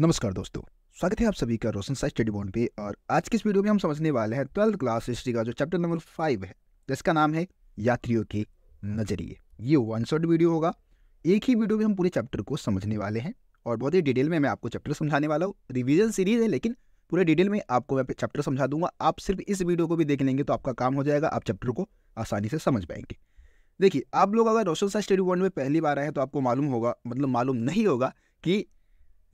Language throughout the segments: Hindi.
नमस्कार दोस्तों स्वागत है आप सभी का रोशन साइज स्टडी बॉन्ड पे और आज के इस वीडियो में हम समझने वाले हैं ट्वेल्थ क्लास हिस्ट्री का जो चैप्टर नंबर फाइव है जिसका नाम है यात्रियों के नज़रिए ये वन शॉट वीडियो होगा एक ही वीडियो में हम पूरे चैप्टर को समझने वाले हैं और बहुत ही डिटेल में मैं आपको चैप्टर समझाने वाला हूँ रिविजन सीरीज है लेकिन पूरे डिटेल में आपको मैं चैप्टर समझा दूंगा आप सिर्फ इस वीडियो को भी देख लेंगे तो आपका काम हो जाएगा आप चैप्टर को आसानी से समझ पाएंगे देखिए आप लोग अगर रोशन साइज स्टडी बॉन्ड में पहली बार आए हैं तो आपको मालूम होगा मतलब मालूम नहीं होगा कि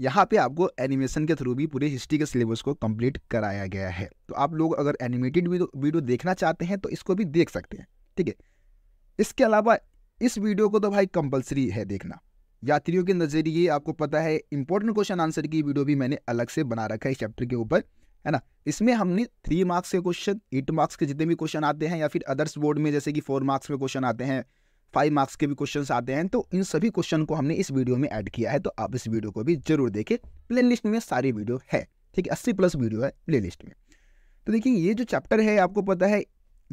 यहाँ पे आपको एनिमेशन के थ्रू भी पूरे हिस्ट्री के सिलेबस को कंप्लीट कराया गया है तो आप लोग अगर एनिमेटेड वीडियो देखना चाहते हैं तो इसको भी देख सकते हैं ठीक है इसके अलावा इस वीडियो को तो भाई कंपलसरी है देखना यात्रियों के नज़रिए आपको पता है इंपॉर्टेंट क्वेश्चन आंसर की वीडियो भी मैंने अलग से बना रखा है इस चैप्टर के ऊपर है ना इसमें हमने थ्री मार्क्स के क्वेश्चन एट मार्क्स के जितने भी क्वेश्चन आते हैं या फिर अदर्स बोर्ड में जैसे कि फोर मार्क्स में क्वेश्चन आते हैं फाइव मार्क्स के भी क्वेश्चन आते हैं तो इन सभी क्वेश्चन को हमने इस वीडियो में ऐड किया है तो आप इस वीडियो को भी जरूर देखें प्ले लिस्ट में सारी वीडियो है ठीक है अस्सी प्लस वीडियो है प्ले लिस्ट में तो देखिए ये जो चैप्टर है आपको पता है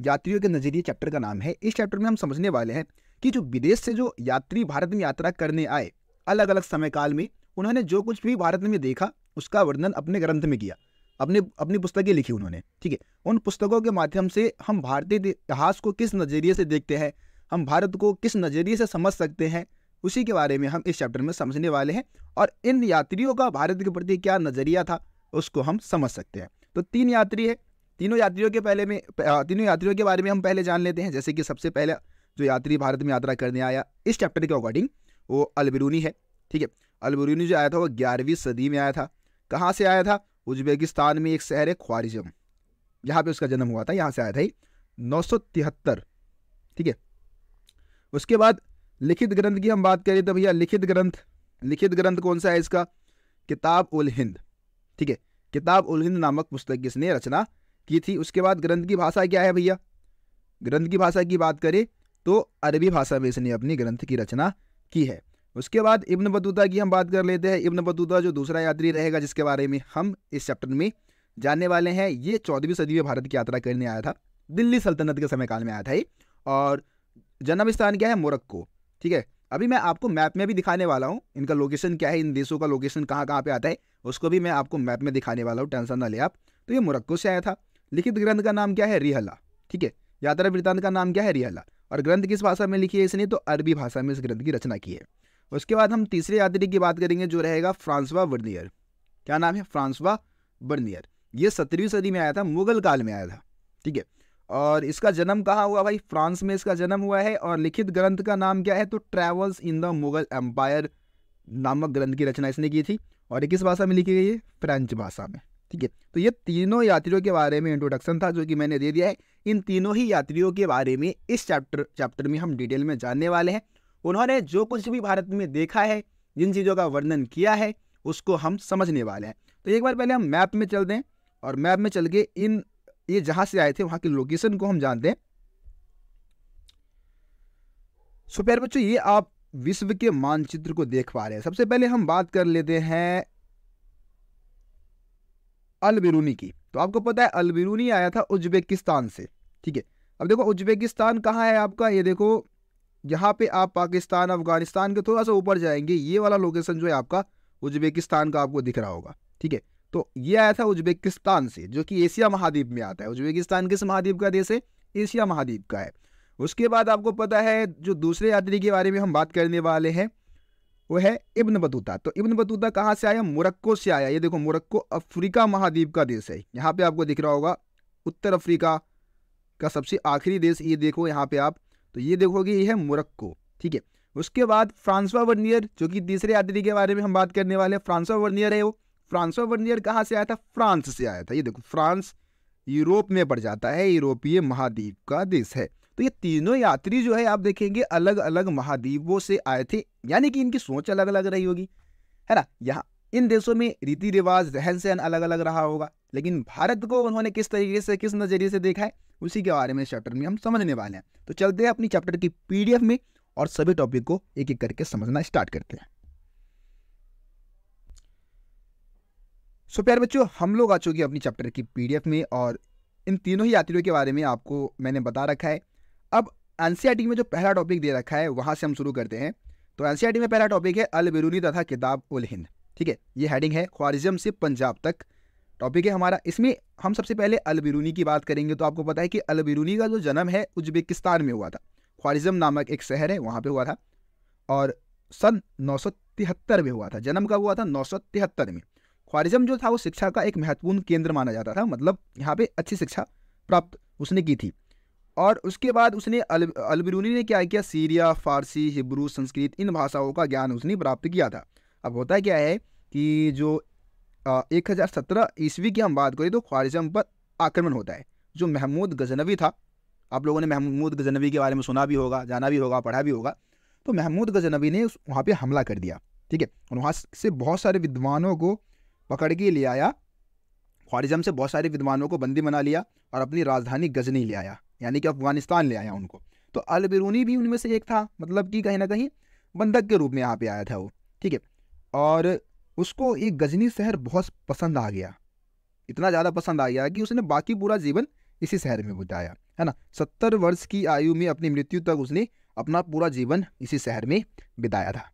यात्रियों के नज़रिए चैप्टर का नाम है इस चैप्टर में हम समझने वाले हैं कि जो विदेश से जो यात्री भारत में यात्रा करने आए अलग अलग समय काल में उन्होंने जो कुछ भी भारत में देखा उसका वर्णन अपने ग्रंथ में किया अपने अपनी पुस्तकें लिखी उन्होंने ठीक है उन पुस्तकों के माध्यम से हम भारतीय इतिहास को किस नज़रिए से देखते हैं हम भारत को किस नज़रिए से समझ सकते हैं उसी के बारे में हम इस चैप्टर में समझने वाले हैं और इन यात्रियों का भारत के प्रति क्या नज़रिया था उसको हम समझ सकते हैं तो तीन यात्री है तीनों यात्रियों के पहले में तीनों यात्रियों के बारे में हम पहले जान लेते हैं जैसे कि सबसे पहले जो यात्री भारत में यात्रा करने आया इस चैप्टर के अकॉर्डिंग वो अलबरूनी है ठीक है अलबरूनी जो आया था वो ग्यारहवीं सदी में आया था कहाँ से आया था उज्बेकिस्तान में एक शहर है ख्वारिजम यहाँ पे उसका जन्म हुआ था यहाँ से आया था नौ ठीक है उसके बाद लिखित ग्रंथ की हम बात करें तो भैया लिखित ग्रंथ लिखित ग्रंथ कौन सा है इसका किताब उल हिंद ठीक है किताब उल हिंद नामक पुस्तक किसने रचना की थी उसके बाद ग्रंथ की भाषा क्या है भैया ग्रंथ की भाषा की बात करें तो अरबी भाषा में इसने अपनी ग्रंथ की रचना की है उसके बाद इब्न बतूता की हम बात कर लेते हैं इब्न बतूता जो दूसरा यात्री रहेगा जिसके बारे में हम इस चैप्टर में जानने वाले हैं ये चौदहवीं सदी में भारत की यात्रा करने आया था दिल्ली सल्तनत के समय काल में आया था ये और जन्म स्थान क्या है मोरक्को ठीक है अभी मैं आपको मैप में भी दिखाने वाला हूँ इनका लोकेशन क्या है इन देशों का लोकेशन कहाँ कहाँ पे आता है उसको भी मैं आपको मैप में दिखाने वाला हूँ टेंशन ना ले आप तो ये मोरक्को से आया था लिखित ग्रंथ का नाम क्या है रिहला ठीक है यात्रा वृत्तांत का नाम क्या है रिहला और ग्रंथ किस भाषा में लिखी है इसने तो अरबी भाषा में इस ग्रंथ की रचना की है उसके बाद हम तीसरे यात्री की बात करेंगे जो रहेगा फ्रांसवा वर्नियर क्या नाम है फ्रांसवा वर्नियर ये सत्रहवीं सदी में आया था मुगल काल में आया था ठीक है और इसका जन्म कहाँ हुआ भाई फ्रांस में इसका जन्म हुआ है और लिखित ग्रंथ का नाम क्या है तो Travels in the Mughal Empire नामक ग्रंथ की रचना इसने की थी और ये किस भाषा में लिखी गई है फ्रेंच भाषा में ठीक है तो ये तीनों यात्रियों के बारे में इंट्रोडक्शन था जो कि मैंने दे दिया है इन तीनों ही यात्रियों के बारे में इस चैप्टर चैप्टर में हम डिटेल में जानने वाले हैं उन्होंने जो कुछ भी भारत में देखा है जिन चीज़ों का वर्णन किया है उसको हम समझने वाले हैं तो एक बार पहले हम मैप में चल दें और मैप में चल के इन ये जहां से आए थे वहां की लोकेशन को हम जानते हैं सो प्यारे बच्चों ये आप विश्व के मानचित्र को देख पा रहे हैं सबसे पहले हम बात कर लेते हैं अलबिरूनी की तो आपको पता है अलबिरूनी आया था उज्बेकिस्तान से ठीक है अब देखो उज्बेकिस्तान कहाँ है आपका ये देखो यहाँ पे आप पाकिस्तान अफगानिस्तान के थोड़ा सा ऊपर जाएंगे ये वाला लोकेशन जो है आपका उज्बेकिस्तान का आपको दिख रहा होगा ठीक है तो ये आया था उज्बेकिस्तान से जो कि एशिया महाद्वीप में आता है उज्बेकिस्तान किस महाद्वीप का देश है एशिया महाद्वीप का है उसके बाद आपको पता है जो दूसरे यात्री के बारे में हम बात करने वाले हैं वो है इब्न बतूता तो इब्न बतूता कहाँ से आया मोरक्को से आया ये देखो मोरक्को अफ्रीका महाद्वीप का देश है यहाँ पे आपको दिख रहा होगा उत्तर अफ्रीका का सबसे आखिरी देश ये देखो यहाँ पे आप तो ये देखोगे ये है मोरक्को ठीक है उसके बाद फ्रांसवा वर्नियर जो कि तीसरे यात्री के बारे में हम बात करने वाले हैं फ्रांसवा वर्नियर है वो फ्रांसवा वर्नियर कहाँ से आया था फ्रांस से आया था ये देखो फ्रांस यूरोप में पड़ जाता है यूरोपीय महाद्वीप का देश है तो ये तीनों यात्री जो है आप देखेंगे अलग अलग महाद्वीपों से आए थे यानी कि इनकी सोच अलग अलग रही होगी है ना यहाँ इन देशों में रीति रिवाज रहन सहन अलग अलग रहा होगा लेकिन भारत को उन्होंने किस तरीके से किस नज़रिए से देखा है उसी के बारे में चैप्टर में हम समझने वाले हैं तो चलते हैं अपनी चैप्टर की पीडीएफ में और सभी टॉपिक को एक एक करके समझना स्टार्ट करते हैं सो प्यार बच्चों हम लोग आ चुके हैं अपनी चैप्टर की पीडीएफ में और इन तीनों ही यात्रियों के बारे में आपको मैंने बता रखा है अब एन में जो पहला टॉपिक दे रखा है वहाँ से हम शुरू करते हैं तो एन में पहला टॉपिक है अल बिरूनी तथा किताब उल हिंद ठीक है ये हेडिंग है ख्वारिजम से पंजाब तक टॉपिक है हमारा इसमें हम सबसे पहले अल बिरूनी की बात करेंगे तो आपको पता है कि अल बिरूनी का जो जन्म है उज्बेकिस्तान में हुआ था ख्वारिजम नामक एक शहर है वहाँ पर हुआ था और सन नौ में हुआ था जन्म कब हुआ था नौ में ख्वारिजम जो था वो शिक्षा का एक महत्वपूर्ण केंद्र माना जाता था मतलब यहाँ पे अच्छी शिक्षा प्राप्त उसने की थी और उसके बाद उसने अल ने क्या किया सीरिया फारसी हिब्रू संस्कृत इन भाषाओं का ज्ञान उसने प्राप्त किया था अब होता क्या है कि जो एक हज़ार सत्रह ईस्वी की हम बात करें तो ख्वारिजम पर आक्रमण होता है जो महमूद गजनवी था आप लोगों ने महमूद गजनवी के बारे में सुना भी होगा जाना भी होगा पढ़ा भी होगा तो महमूद गजनवी ने वहाँ पर हमला कर दिया ठीक है और वहाँ से बहुत सारे विद्वानों को पकड़ के ले आया ख्वारिजम से बहुत सारे विद्वानों को बंदी बना लिया और अपनी राजधानी गजनी ले आया यानी कि अफगानिस्तान ले आया उनको तो अल बिरूनी भी उनमें से एक था मतलब कि कहीं ना कहीं बंधक के रूप में यहाँ पे आया था वो ठीक है और उसको ये गजनी शहर बहुत पसंद आ गया इतना ज़्यादा पसंद आ गया कि उसने बाकी पूरा जीवन इसी शहर में बिताया है ना सत्तर वर्ष की आयु में अपनी मृत्यु तक उसने अपना पूरा जीवन इसी शहर में बिताया था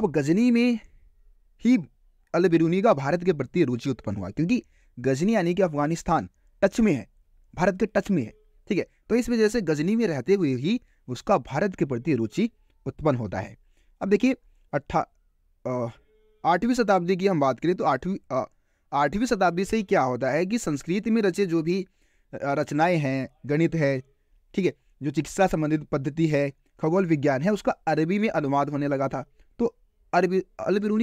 अब गजनी में ही अल बिरूनी का भारत के प्रति रुचि उत्पन्न हुआ क्योंकि गजनी यानी कि अफगानिस्तान टच में है भारत के टच में है ठीक है तो इस वजह से गजनी में रहते हुए ही उसका भारत के प्रति रुचि उत्पन्न होता है अब देखिए अट्ठा आठवीं शताब्दी की हम बात करें तो आठवीं आठवीं शताब्दी से ही क्या होता है कि संस्कृत में रचे जो भी रचनाएं हैं गणित है ठीक है जो चिकित्सा संबंधित पद्धति है खगोल विज्ञान है उसका अरबी में अनुवाद होने लगा था अल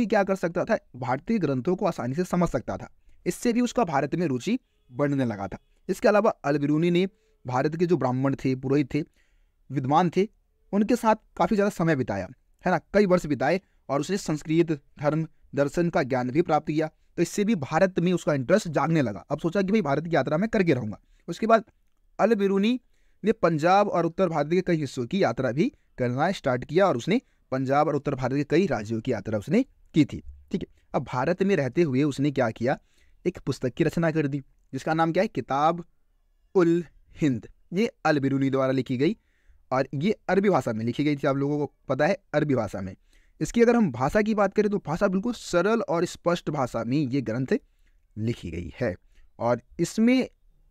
क्या कर सकता था भारतीय ग्रंथों को आसानी से समझ सकता था इससे भी उसका भारत में रुचि बढ़ने लगा था इसके अलावा अलबिरूनी ने भारत के जो ब्राह्मण थे पुरोहित थे विद्वान थे उनके साथ काफ़ी ज़्यादा समय बिताया है ना कई वर्ष बिताए और उसने संस्कृत धर्म दर्शन का ज्ञान भी प्राप्त किया तो इससे भी भारत में उसका इंटरेस्ट जागने लगा अब सोचा कि भाई भारत की यात्रा मैं करके रहूँगा उसके बाद अलबिरूनी ने पंजाब और उत्तर भारत के कई हिस्सों की यात्रा भी करना स्टार्ट किया और उसने पंजाब और उत्तर भारत के कई राज्यों की यात्रा उसने की थी ठीक है अब भारत में रहते हुए उसने क्या किया एक पुस्तक की रचना कर दी जिसका नाम क्या है किताब उल हिंद ये अल बिरूनी द्वारा लिखी गई और ये अरबी भाषा में लिखी गई थी आप लोगों को पता है अरबी भाषा में इसकी अगर हम भाषा की बात करें तो भाषा बिल्कुल सरल और स्पष्ट भाषा में ये ग्रंथ लिखी गई है और इसमें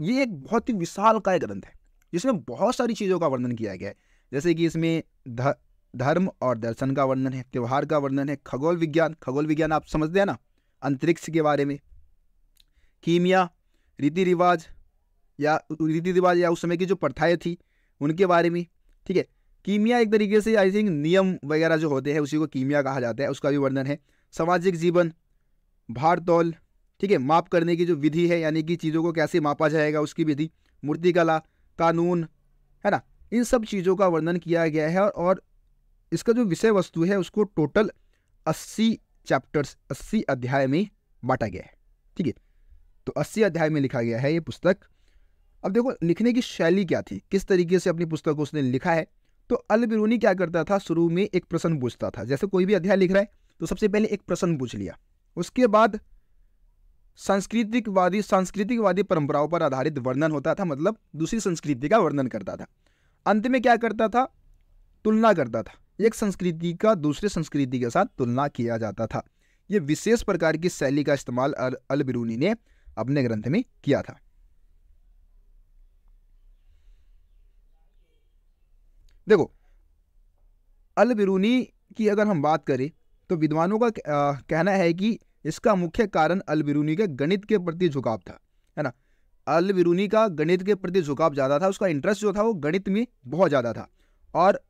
ये एक बहुत ही विशाल काय ग्रंथ है जिसमें बहुत सारी चीज़ों का वर्णन किया गया है जैसे कि इसमें ध धर्म और दर्शन का वर्णन है त्यौहार का वर्णन है खगोल विज्ञान खगोल विज्ञान आप समझते हैं ना अंतरिक्ष के बारे में कीमिया रीति रिवाज या रीति रिवाज या उस समय की जो प्रथाएँ थी उनके बारे में ठीक है कीमिया एक तरीके से आई थिंक नियम वगैरह जो होते हैं उसी को कीमिया कहा जाता है उसका भी वर्णन है सामाजिक जीवन भारतौल ठीक है माप करने की जो विधि है यानी कि चीज़ों को कैसे मापा जाएगा उसकी विधि मूर्तिकला कानून है ना इन सब चीज़ों का वर्णन किया गया है और इसका जो विषय वस्तु है उसको टोटल अस्सी चैप्टर्स अस्सी अध्याय में बांटा गया है ठीक है तो अस्सी अध्याय में लिखा गया है ये पुस्तक अब देखो लिखने की शैली क्या थी किस तरीके से अपनी पुस्तक को उसने लिखा है तो अल बिरूनी क्या करता था शुरू में एक प्रश्न पूछता था जैसे कोई भी अध्याय लिख रहा है तो सबसे पहले एक प्रश्न पूछ लिया उसके बाद सांस्कृतिकवादी सांस्कृतिकवादी परंपराओं पर आधारित वर्णन होता था मतलब दूसरी संस्कृति का वर्णन करता था अंत में क्या करता था तुलना करता था एक संस्कृति का दूसरे संस्कृति के साथ तुलना किया जाता था यह विशेष प्रकार की शैली का इस्तेमाल अल बिरूनी ने अपने ग्रंथ में किया था देखो अल बिरूनी की अगर हम बात करें तो विद्वानों का कहना है कि इसका मुख्य कारण अल बिरूनी के गणित के प्रति झुकाव था है ना अल बिरूनी का गणित के प्रति झुकाव ज़्यादा था उसका इंटरेस्ट जो था वो गणित में बहुत ज़्यादा था और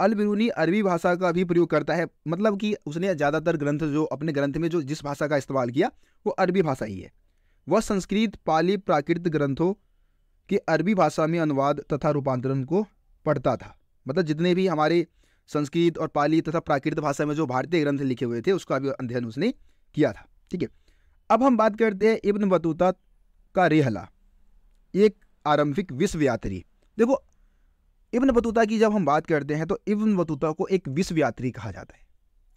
अलबिरूनी अरबी भाषा का भी प्रयोग करता है मतलब कि उसने ज़्यादातर ग्रंथ जो अपने ग्रंथ में जो जिस भाषा का इस्तेमाल किया वो अरबी भाषा ही है वह संस्कृत पाली प्राकृत ग्रंथों के अरबी भाषा में अनुवाद तथा रूपांतरण को पढ़ता था मतलब जितने भी हमारे संस्कृत और पाली तथा प्राकृत भाषा में जो भारतीय ग्रंथ लिखे हुए थे उसका भी अध्ययन उसने किया था ठीक है अब हम बात करते हैं इब्न बतूता का रेहला एक आरंभिक विश्व यात्री देखो इब्न बतूता की जब हम बात करते हैं तो इब्न बतूता को एक विश्व यात्री कहा जाता है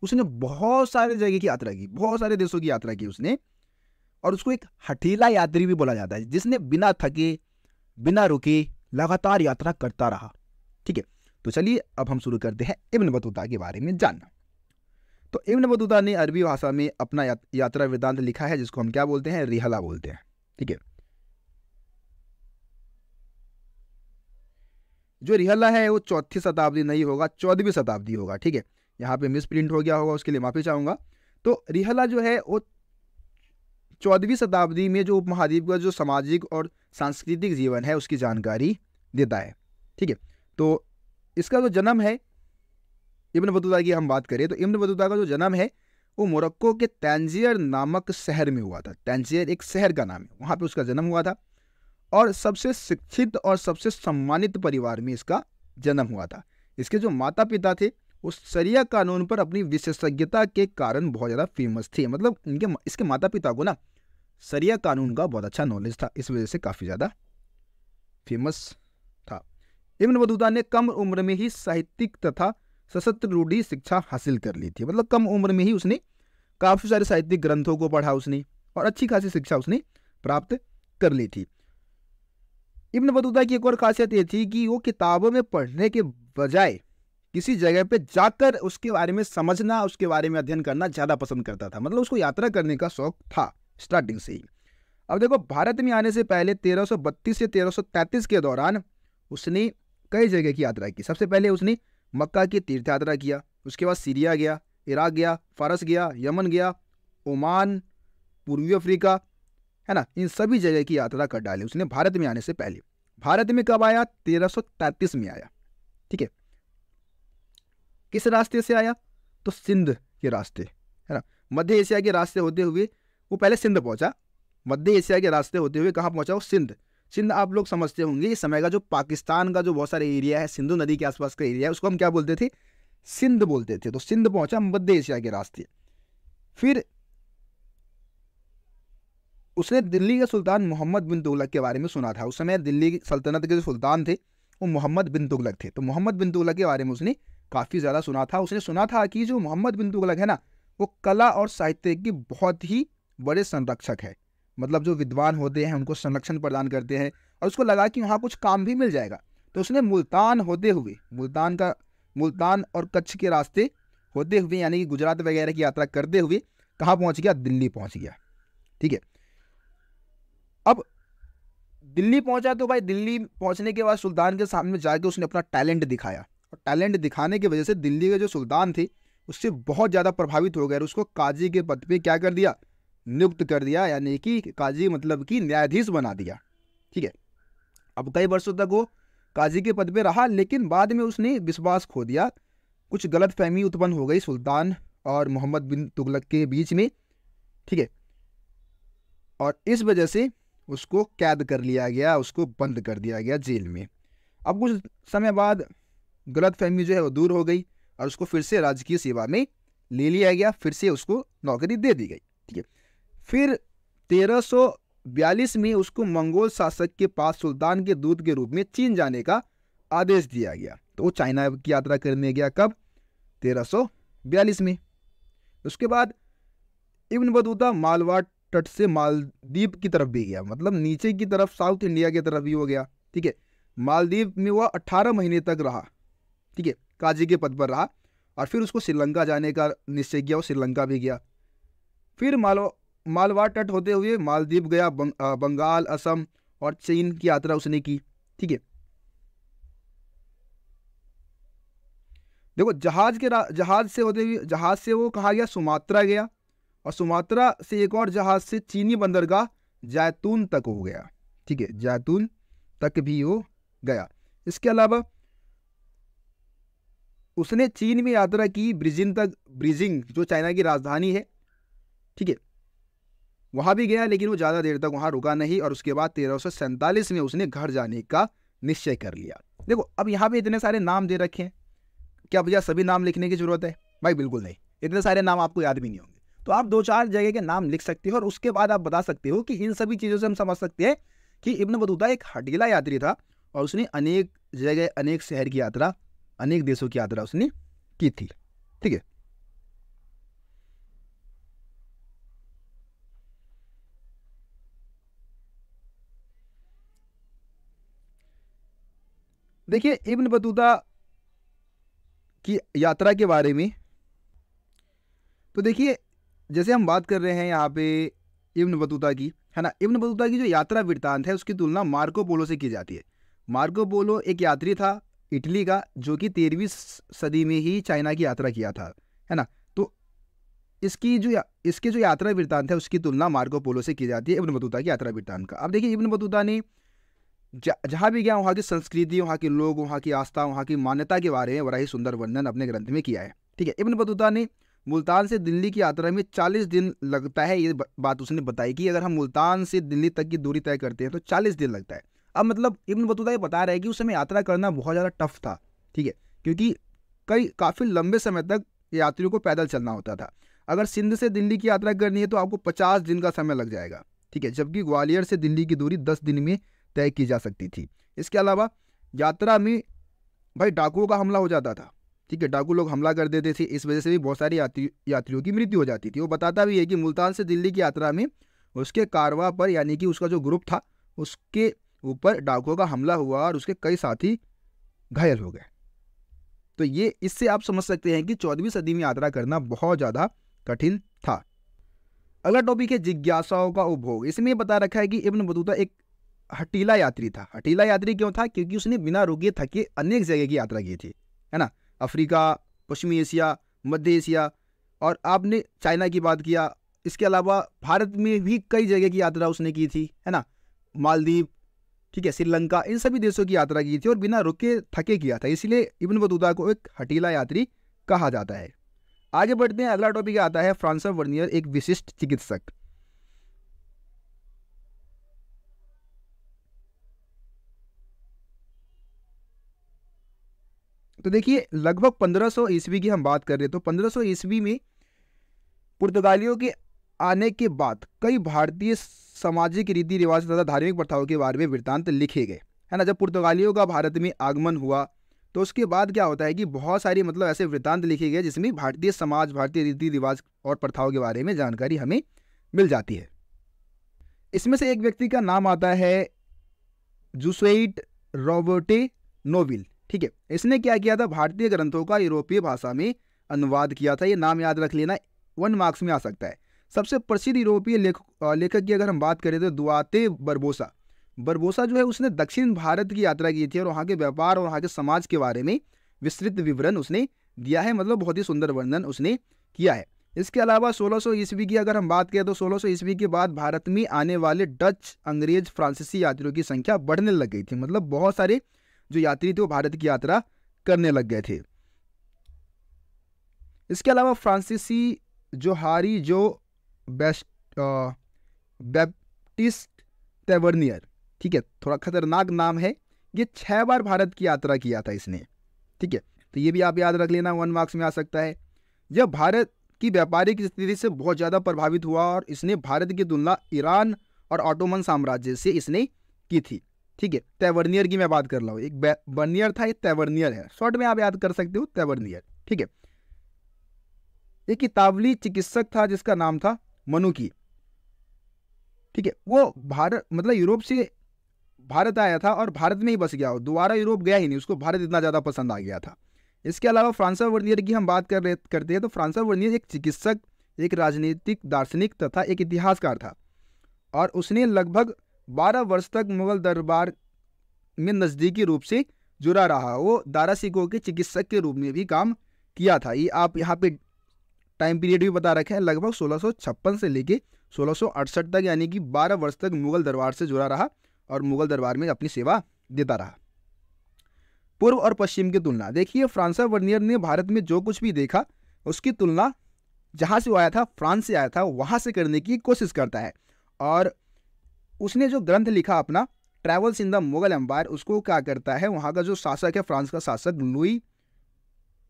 उसने बहुत सारे जगह की यात्रा की बहुत सारे देशों की यात्रा की उसने और उसको एक हठीला यात्री भी बोला जाता है जिसने बिना थके बिना रुके लगातार यात्रा करता रहा ठीक है तो चलिए अब हम शुरू करते हैं इब्न बतूता के बारे में जानना तो इब्न बतूता ने अरबी भाषा में अपना यात्रा वृद्धांत लिखा है जिसको हम क्या बोलते हैं रिहला बोलते हैं ठीक है जो रिहला है वो चौथी शताब्दी नहीं होगा चौदहवीं शताब्दी होगा ठीक है यहाँ पे मिस प्रिंट हो गया होगा उसके लिए माफ़ी चाहूँगा तो रिहला जो है वो चौदहवीं शताब्दी में जो उपमहाद्वीप का जो सामाजिक और सांस्कृतिक जीवन है उसकी जानकारी देता है ठीक है तो इसका जो जन्म है इब्न बतूता की हम बात करें तो इब्न बतूता का जो जन्म है वो मोरक्को के तैंजियर नामक शहर में हुआ था तैंजियर एक शहर का नाम है वहाँ पे उसका जन्म हुआ था और सबसे शिक्षित और सबसे सम्मानित परिवार में इसका जन्म हुआ था इसके जो माता पिता थे वो सरिया कानून पर अपनी विशेषज्ञता के कारण बहुत ज़्यादा फेमस थे मतलब उनके इसके माता पिता को ना सरिया कानून का बहुत अच्छा नॉलेज था इस वजह से काफ़ी ज़्यादा फेमस था इब्न बतूता ने कम उम्र में ही साहित्यिक तथा सशस्त्र रूढ़ी शिक्षा हासिल कर ली थी मतलब कम उम्र में ही उसने काफ़ी सारे साहित्यिक ग्रंथों को पढ़ा उसने और अच्छी खासी शिक्षा उसने प्राप्त कर ली थी इब्न बतूता की एक और खासियत ये थी कि वो किताबों में पढ़ने के बजाय किसी जगह पे जाकर उसके बारे में समझना उसके बारे में अध्ययन करना ज़्यादा पसंद करता था मतलब उसको यात्रा करने का शौक था स्टार्टिंग से ही अब देखो भारत में आने से पहले 1332 से 1333 के दौरान उसने कई जगह की यात्रा की सबसे पहले उसने मक्का की तीर्थ यात्रा किया उसके बाद सीरिया गया इराक गया फारस गया यमन गया ओमान पूर्वी अफ्रीका है ना इन सभी जगह की यात्रा कर डाली उसने भारत में आने से पहले भारत में कब आया तेरह में आया ठीक है किस रास्ते से आया तो सिंध के रास्ते है ना मध्य एशिया के रास्ते होते हुए वो पहले सिंध पहुंचा मध्य एशिया के रास्ते होते हुए कहाँ पहुंचा वो सिंध सिंध आप लोग समझते होंगे इस समय का जो पाकिस्तान का जो बहुत सारे एरिया है सिंधु नदी के आसपास का एरिया है उसको हम क्या बोलते थे सिंध बोलते थे तो सिंध पहुंचा मध्य एशिया के रास्ते फिर उसने दिल्ली के सुल्तान मोहम्मद बिन तुगलक के बारे में सुना था उस समय दिल्ली सल्तनत के जो सुल्तान थे वो मोहम्मद बिन तुगलक थे तो मोहम्मद बिन तुगलक के बारे में उसने काफ़ी ज़्यादा सुना था उसने सुना था कि जो मोहम्मद बिन तुगलक है ना वो कला और साहित्य के बहुत ही बड़े संरक्षक है मतलब जो विद्वान होते हैं उनको संरक्षण प्रदान करते हैं और उसको लगा कि वहाँ कुछ काम भी मिल जाएगा तो उसने मुल्तान होते हुए मुल्तान का मुल्तान और कच्छ के रास्ते होते हुए यानी कि गुजरात वगैरह की यात्रा करते हुए कहाँ पहुँच गया दिल्ली पहुँच गया ठीक है अब दिल्ली पहुंचा तो भाई दिल्ली पहुंचने के बाद सुल्तान के सामने जाके उसने अपना टैलेंट दिखाया और टैलेंट दिखाने की वजह से दिल्ली के जो सुल्तान थे उससे बहुत ज़्यादा प्रभावित हो गए और उसको काजी के पद पे क्या कर दिया नियुक्त कर दिया यानी कि काजी मतलब कि न्यायाधीश बना दिया ठीक है अब कई वर्षों तक वो काजी के पद पे रहा लेकिन बाद में उसने विश्वास खो दिया कुछ गलत फहमी उत्पन्न हो गई सुल्तान और मोहम्मद बिन तुगलक के बीच में ठीक है और इस वजह से उसको कैद कर लिया गया उसको बंद कर दिया गया जेल में अब कुछ समय बाद गलत फहमी जो है वो दूर हो गई और उसको फिर से राजकीय सेवा में ले लिया गया फिर से उसको नौकरी दे दी गई ठीक है फिर 1342 में उसको मंगोल शासक के पास सुल्तान के दूत के रूप में चीन जाने का आदेश दिया गया तो वो चाइना की यात्रा करने गया कब 1342 में उसके बाद इब्न बतूता मालवाट तट से मालदीव की तरफ भी गया मतलब नीचे की तरफ साउथ इंडिया की तरफ भी हो गया ठीक है मालदीव में वह अट्ठारह महीने तक रहा ठीक है काजी के पद पर रहा और फिर उसको श्रीलंका जाने का निश्चय किया और श्रीलंका भी गया फिर मालवा मालवा तट होते हुए मालदीव गया बंग, आ, बंगाल असम और चीन की यात्रा उसने की ठीक है देखो जहाज के जहाज से होते हुए जहाज से वो कहा गया सुमात्रा गया और सुमात्रा से एक और जहाज़ से चीनी बंदरगाह जैतून तक हो गया ठीक है जैतून तक भी हो गया इसके अलावा उसने चीन में यात्रा की ब्रिजिंग तक ब्रिजिंग जो चाइना की राजधानी है ठीक है वहां भी गया लेकिन वो ज़्यादा देर तक वहां रुका नहीं और उसके बाद तेरह में उसने घर जाने का निश्चय कर लिया देखो अब यहाँ पे इतने सारे नाम दे रखे हैं क्या भैया सभी नाम लिखने की ज़रूरत है भाई बिल्कुल नहीं इतने सारे नाम आपको याद भी नहीं होंगे तो आप दो चार जगह के नाम लिख सकते हो और उसके बाद आप बता सकते हो कि इन सभी चीज़ों से हम समझ सकते हैं कि इब्न बतूता एक हटीला यात्री था और उसने अनेक जगह अनेक शहर की यात्रा अनेक देशों की यात्रा उसने की थी ठीक है देखिए इब्न बतूता की यात्रा के बारे में तो देखिए जैसे हम बात कर रहे हैं यहाँ पे इब्न बतूता की है ना इब्न बतूता की जो यात्रा वृत्तांत है उसकी तुलना मार्को पोलो से की जाती है मार्को पोलो एक यात्री था इटली का जो कि तेरहवीं सदी में ही चाइना की यात्रा किया था है ना तो इसकी जो इसके जो यात्रा वृत्तांत है उसकी तुलना मार्को पोलो से की जाती है इब्न बतूता की यात्रा वृत्तांत का अब देखिए इब्न बतूता ने जहाँ भी गया वहाँ की संस्कृति वहाँ के लोग वहाँ की आस्था वहाँ की मान्यता के बारे में बड़ा ही सुंदर वर्णन अपने ग्रंथ में किया है ठीक है इब्न बतूता ने मुल्तान से दिल्ली की यात्रा में 40 दिन लगता है ये बात उसने बताई कि अगर हम मुल्तान से दिल्ली तक की दूरी तय करते हैं तो 40 दिन लगता है अब मतलब इब्न बतूता ये बता रहे हैं कि उस समय यात्रा करना बहुत ज़्यादा टफ था ठीक है क्योंकि कई काफ़ी लंबे समय तक यात्रियों को पैदल चलना होता था अगर सिंध से दिल्ली की यात्रा करनी है तो आपको पचास दिन का समय लग जाएगा ठीक है जबकि ग्वालियर से दिल्ली की दूरी दस दिन में तय की जा सकती थी इसके अलावा यात्रा में भाई डाकुओं का हमला हो जाता था ठीक है डाकू लोग हमला कर देते थे इस वजह से भी बहुत सारी यात्री यात्रियों की मृत्यु हो जाती थी वो बताता भी है कि मुल्तान से दिल्ली की यात्रा में उसके कारवा पर यानी कि उसका जो ग्रुप था उसके ऊपर डाकुओं का हमला हुआ और उसके कई साथी घायल हो गए तो ये इससे आप समझ सकते हैं कि चौदहवीं सदी में यात्रा करना बहुत ज़्यादा कठिन था अगला टॉपिक है जिज्ञासाओं का उपभोग इसमें बता रखा है कि इब्न बतूता एक हटीला यात्री था हटीला यात्री क्यों था क्योंकि उसने बिना रुके थके अनेक जगह की यात्रा की थी है ना अफ्रीका पश्चिमी एशिया मध्य एशिया और आपने चाइना की बात किया इसके अलावा भारत में भी कई जगह की यात्रा उसने की थी है ना मालदीव ठीक है श्रीलंका इन सभी देशों की यात्रा की थी और बिना रुके थके किया था इसलिए इबन बतूता को एक हटीला यात्री कहा जाता है आगे बढ़ते हैं अगला टॉपिक आता है फ्रांसा वर्नियर एक विशिष्ट चिकित्सक तो देखिए लगभग 1500 ईस्वी की हम बात कर रहे हैं तो 1500 ईस्वी में पुर्तगालियों के आने के बाद कई भारतीय सामाजिक रीति रिवाज तथा धार्मिक प्रथाओं के बारे में वृत्तांत लिखे गए है ना जब पुर्तगालियों का भारत में आगमन हुआ तो उसके बाद क्या होता है कि बहुत सारी मतलब ऐसे वृत्तांत लिखे गए जिसमें भारतीय समाज भारतीय रीति रिवाज और प्रथाओं के बारे में जानकारी हमें मिल जाती है इसमें से एक व्यक्ति का नाम आता है जुसेइट रॉबर्टे नोविल ठीक है इसने क्या किया था भारतीय ग्रंथों का यूरोपीय भाषा में अनुवाद किया था ये नाम याद रख लेना वन मार्क्स में आ सकता है सबसे प्रसिद्ध यूरोपीय लेखक लेखक की अगर हम बात करें तो दुआते बरबोसा बरबोसा जो है उसने दक्षिण भारत की यात्रा की थी और वहाँ के व्यापार और वहाँ के समाज के बारे में विस्तृत विवरण उसने दिया है मतलब बहुत ही सुंदर वर्णन उसने किया है इसके अलावा 1600 सौ ईस्वी की अगर हम बात करें तो 1600 सौ ईस्वी के बाद भारत में आने वाले डच अंग्रेज फ्रांसीसी यात्रियों की संख्या बढ़ने लग गई थी मतलब बहुत सारे जो यात्री थे वो भारत की यात्रा करने लग गए थे इसके अलावा फ्रांसीसी जोहारी जो बेस्ट बैप्टिस्ट तेवर्नियर ठीक है थोड़ा खतरनाक नाम है ये छह बार भारत की यात्रा किया था इसने ठीक है तो ये भी आप याद रख लेना वन मार्क्स में आ सकता है यह भारत की व्यापारिक स्थिति से बहुत ज़्यादा प्रभावित हुआ और इसने भारत की तुलना ईरान और ऑटोमन साम्राज्य से इसने की थी ठीक है तेवरनियर की मैं बात कर रहा हूँ एक बर्नियर था ये तेवरनियर है शॉर्ट में आप याद कर सकते हो तेवरनियर ठीक है एक इतावली चिकित्सक था जिसका नाम था मनुकी ठीक है वो भारत मतलब यूरोप से भारत आया था और भारत में ही बस गया दोबारा यूरोप गया ही नहीं उसको भारत इतना ज़्यादा पसंद आ गया था इसके अलावा फ्रांसा वर्नियर की हम बात कर रहे करते हैं तो फ्रांसा वर्नियर एक चिकित्सक एक राजनीतिक दार्शनिक तथा एक इतिहासकार था और उसने लगभग बारह वर्ष तक मुगल दरबार में नज़दीकी रूप से जुड़ा रहा वो दारा सिखों के चिकित्सक के रूप में भी काम किया था ये आप यहाँ पे टाइम पीरियड भी बता रखे हैं लगभग सोलह से लेके सोलह तक यानी कि 12 वर्ष तक मुगल दरबार से जुड़ा रहा और मुगल दरबार में अपनी सेवा देता रहा पूर्व और पश्चिम की तुलना देखिए फ्रांसा वर्नियर ने भारत में जो कुछ भी देखा उसकी तुलना जहाँ से आया था फ्रांस से आया था वहाँ से करने की कोशिश करता है और उसने जो ग्रंथ लिखा अपना Travels in the Mughal Empire उसको क्या करता है वहाँ का जो शासक है फ्रांस का शासक लुई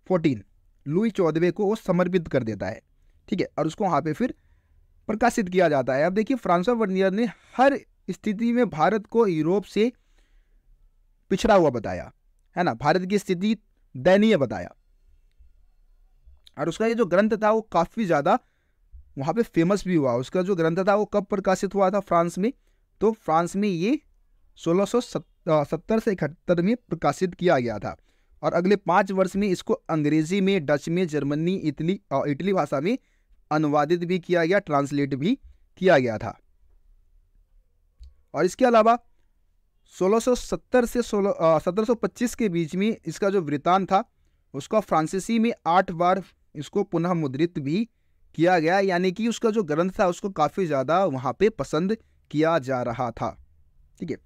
फोर्टीन लुई चौदवे को वो समर्पित कर देता है ठीक है और उसको वहाँ पे फिर प्रकाशित किया जाता है अब देखिए फ्रांसवा वर्नियर ने हर स्थिति में भारत को यूरोप से पिछड़ा हुआ बताया है ना भारत की स्थिति दयनीय बताया और उसका ये जो ग्रंथ था वो काफ़ी ज़्यादा वहाँ पे फेमस भी हुआ उसका जो ग्रंथ था वो कब प्रकाशित हुआ था फ्रांस में तो फ्रांस में ये सत्तर से इकहत्तर में प्रकाशित किया गया था और अगले पाँच वर्ष में इसको अंग्रेजी में डच में जर्मनी इटली और इटली भाषा में अनुवादित भी किया गया ट्रांसलेट भी किया गया था और इसके अलावा 1670 से 1725 सत्रह के बीच में इसका जो वृतान था उसका फ्रांसीसी में आठ बार इसको पुनः मुद्रित भी किया गया यानी कि उसका जो ग्रंथ था उसको काफ़ी ज़्यादा वहाँ पे पसंद किया जा रहा था ठीक है